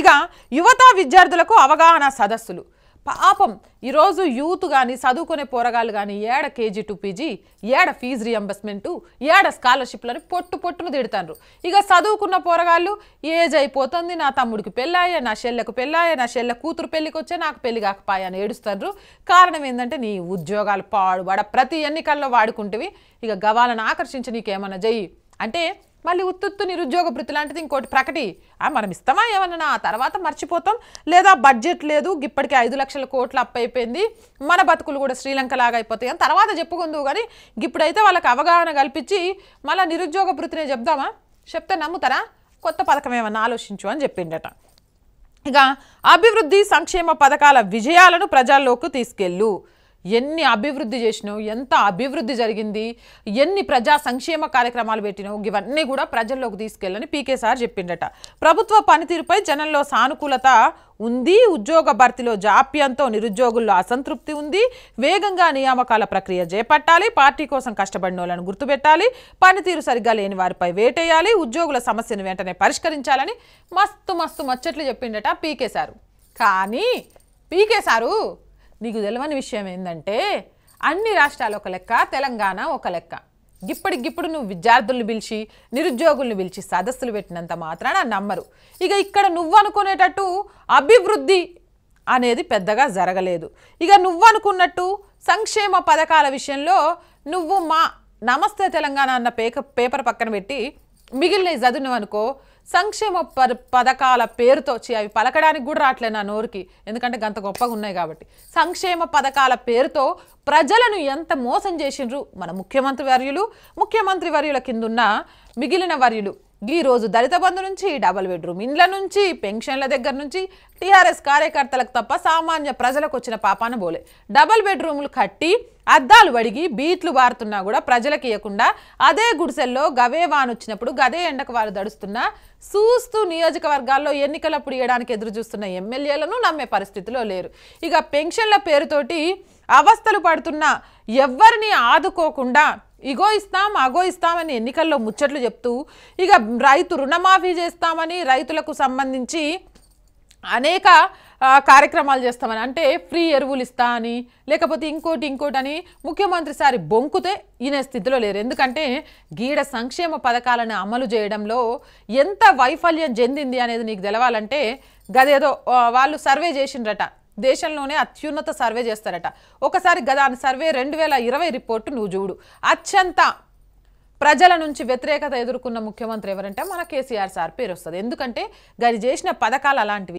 ఇక యువత విద్యార్థులకు అవగాహన సదస్సులు పాపం ఈరోజు యూత్ కానీ చదువుకునే పోరగాళ్ళు కానీ ఏడ కేజీ టు పీజీ ఏడ ఫీజు రియంబర్స్మెంటు ఏడ స్కాలర్షిప్లని పొట్టు పొట్టును తిడతారు ఇక చదువుకున్న పోరగాళ్ళు ఏజ్ అయిపోతుంది నా తమ్ముడికి పెళ్ళాయే నా చెల్లెకు పెళ్ళాయే నా చెల్లె కూతురు పెళ్ళికి వచ్చే నాకు పెళ్లి కాకపాయా అని ఏడుస్తారు కారణం ఏంటంటే నీ ఉద్యోగాలు పాడుబడ ప్రతి ఎన్నికల్లో వాడుకుంటేవి ఇక గవాలను ఆకర్షించి నీకేమన్నా జయి అంటే మళ్ళీ ఉత్తుత్తు నిరుద్యోగ భృతి లాంటిది ఇంకోటి ప్రకటి మనం ఇస్తామా ఏమన్నా తర్వాత మర్చిపోతాం లేదా బడ్జెట్ లేదు ఇప్పటికే ఐదు లక్షల కోట్లు అప్పైపోయింది మన బతుకులు కూడా శ్రీలంక లాగా అయిపోతాయి అని తర్వాత చెప్పుకుందు కానీ ఇప్పుడైతే వాళ్ళకి అవగాహన కల్పించి మళ్ళీ నిరుద్యోగ భృతినే చెప్దామా చెప్తే నమ్ముతారా కొత్త పథకం ఏమన్నా ఆలోచించు అని చెప్పిండట ఇక అభివృద్ధి సంక్షేమ పథకాల విజయాలను ప్రజల్లోకి తీసుకెళ్ళు ఎన్ని అభివృద్ధి చేసినావు ఎంత అభివృద్ధి జరిగింది ఎన్ని ప్రజా సంక్షేమ కార్యక్రమాలు పెట్టినావు ఇవన్నీ కూడా ప్రజల్లోకి తీసుకెళ్ళని పీకే సార్ చెప్పిండట ప్రభుత్వ పనితీరుపై జనంలో సానుకూలత ఉంది ఉద్యోగ భర్తీలో జాప్యంతో నిరుద్యోగుల్లో అసంతృప్తి ఉంది వేగంగా నియామకాల ప్రక్రియ చేపట్టాలి పార్టీ కోసం కష్టపడిన వాళ్ళని గుర్తుపెట్టాలి పనితీరు సరిగ్గా లేని వారిపై వేటేయాలి ఉద్యోగుల సమస్యను వెంటనే పరిష్కరించాలని మస్తు మస్తు మచ్చట్లు చెప్పిండట పీకే సారు కానీ పీకే సారు నీకు తెలియని విషయం ఏంటంటే అన్ని రాష్ట్రాలు ఒక లెక్క తెలంగాణ ఒక లెక్క గిప్పటికిప్పుడు నువ్వు విద్యార్థులను పిలిచి నిరుద్యోగులను పిలిచి సదస్సులు పెట్టినంత మాత్రాన నమ్మరు ఇక ఇక్కడ నువ్వు అనుకునేటట్టు అభివృద్ధి అనేది పెద్దగా జరగలేదు ఇక నువ్వు అనుకున్నట్టు సంక్షేమ పథకాల విషయంలో నువ్వు మా నమస్తే తెలంగాణ అన్న పేక పేపర్ పక్కన పెట్టి మిగిలినవి చదువు అనుకో సంక్షేమ పథకాల పేరుతో అవి పలకడానికి కూడా రావట్లే నా నోరుకి ఎందుకంటే గంత గొప్పగా ఉన్నాయి కాబట్టి సంక్షేమ పథకాల పేరుతో ప్రజలను ఎంత మోసం చేసిండ్రు మన ముఖ్యమంత్రి వర్యులు ముఖ్యమంత్రి వర్యుల కిందున్న మిగిలిన వర్యులు ఈ రోజు దళిత బంధు నుంచి డబల్ బెడ్రూమ్ ఇండ్ల నుంచి పెన్షన్ల దగ్గర నుంచి టీఆర్ఎస్ కార్యకర్తలకు తప్ప సామాన్య ప్రజలకు వచ్చిన పాపాన బోలే డబల్ బెడ్రూములు కట్టి అద్దాలు వడిగి బీట్లు బారుతున్నా కూడా ప్రజలకు ఇవ్వకుండా అదే గుడిసెల్లో గవే వాన్ వచ్చినప్పుడు గదే ఎండకు వారు దడుస్తున్నా చూస్తూ నియోజకవర్గాల్లో ఎన్నికలప్పుడు ఇవ్వడానికి ఎదురు చూస్తున్న ఎమ్మెల్యేలను నమ్మే పరిస్థితిలో లేరు ఇక పెన్షన్ల పేరుతోటి అవస్థలు పడుతున్న ఎవ్వరిని ఆదుకోకుండా ఇగో ఇస్తాం అగో ఇస్తామని ఎన్నికల్లో ముచ్చట్లు చెప్తూ ఇక రైతు రుణమాఫీ చేస్తామని రైతులకు సంబంధించి అనేక కార్యక్రమాలు చేస్తామని అంటే ఫ్రీ ఎరువులు ఇస్తా అని లేకపోతే ఇంకోటి ఇంకోటి అని ముఖ్యమంత్రి సారి బొంకుతే ఈయన స్థితిలో లేరు ఎందుకంటే గీడ సంక్షేమ పథకాలను అమలు చేయడంలో ఎంత వైఫల్యం చెందింది అనేది నీకు తెలవాలంటే గదేదో వాళ్ళు సర్వే చేసిండ్రట దేశంలోనే అత్యున్నత సర్వే చేస్తారట ఒకసారి గత సర్వే రెండు వేల ఇరవై రిపోర్టు నువ్వు చూడు అత్యంత ప్రజల నుంచి వ్యతిరేకత ఎదుర్కొన్న ముఖ్యమంత్రి ఎవరంటే మన కేసీఆర్ సార్ పేరు వస్తుంది ఎందుకంటే గది చేసిన పథకాలు అలాంటివి